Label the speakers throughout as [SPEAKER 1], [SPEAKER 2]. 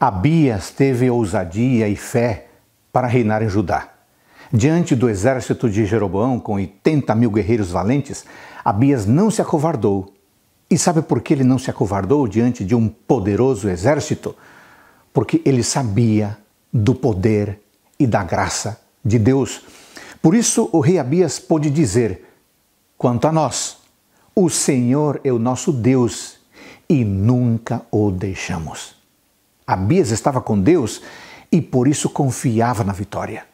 [SPEAKER 1] Abias teve ousadia e fé para reinar em Judá. Diante do exército de Jeroboão, com 80 mil guerreiros valentes, Abias não se acovardou. E sabe por que ele não se acovardou diante de um poderoso exército? Porque ele sabia do poder e da graça de Deus. Por isso, o rei Abias pôde dizer: Quanto a nós, o Senhor é o nosso Deus e nunca o deixamos. Abias estava com Deus e por isso confiava na vitória.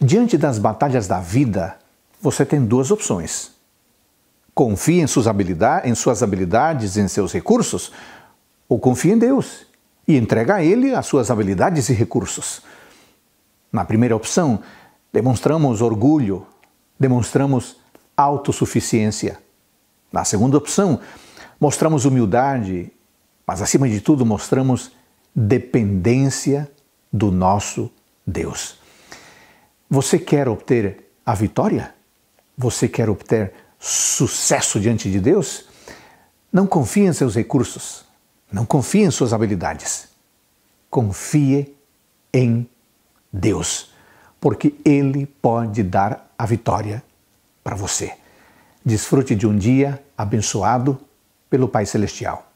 [SPEAKER 1] Diante das batalhas da vida, você tem duas opções. Confie em suas, habilidades, em suas habilidades, em seus recursos, ou confie em Deus e entrega a Ele as suas habilidades e recursos. Na primeira opção, demonstramos orgulho, demonstramos autossuficiência. Na segunda opção, mostramos humildade mas acima de tudo mostramos dependência do nosso Deus. Você quer obter a vitória? Você quer obter sucesso diante de Deus? Não confie em seus recursos, não confie em suas habilidades. Confie em Deus, porque Ele pode dar a vitória para você. Desfrute de um dia abençoado pelo Pai Celestial.